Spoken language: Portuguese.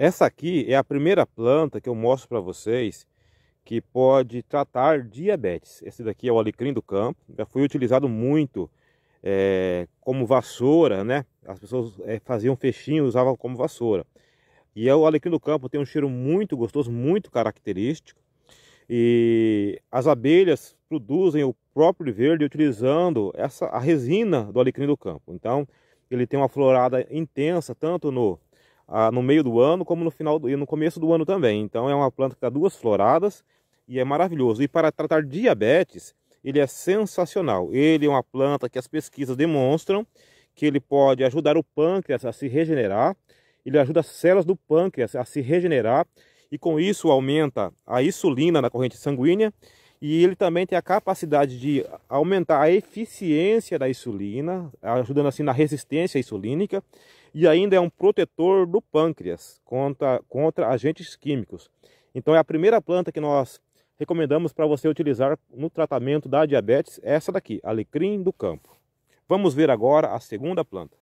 Essa aqui é a primeira planta que eu mostro para vocês que pode tratar diabetes. Esse daqui é o alecrim do campo, já foi utilizado muito é, como vassoura, né? As pessoas é, faziam fechinho e usavam como vassoura. E é o alecrim do campo tem um cheiro muito gostoso, muito característico. E as abelhas produzem o próprio verde utilizando essa, a resina do alecrim do campo. Então, ele tem uma florada intensa, tanto no ah, no meio do ano, como no final do, e no começo do ano também. Então é uma planta que dá duas floradas e é maravilhoso. E para tratar diabetes, ele é sensacional. Ele é uma planta que as pesquisas demonstram que ele pode ajudar o pâncreas a se regenerar, ele ajuda as células do pâncreas a se regenerar e com isso aumenta a insulina na corrente sanguínea e ele também tem a capacidade de aumentar a eficiência da insulina, ajudando assim na resistência insulínica, e ainda é um protetor do pâncreas contra, contra agentes químicos. Então é a primeira planta que nós recomendamos para você utilizar no tratamento da diabetes, essa daqui, alecrim do campo. Vamos ver agora a segunda planta.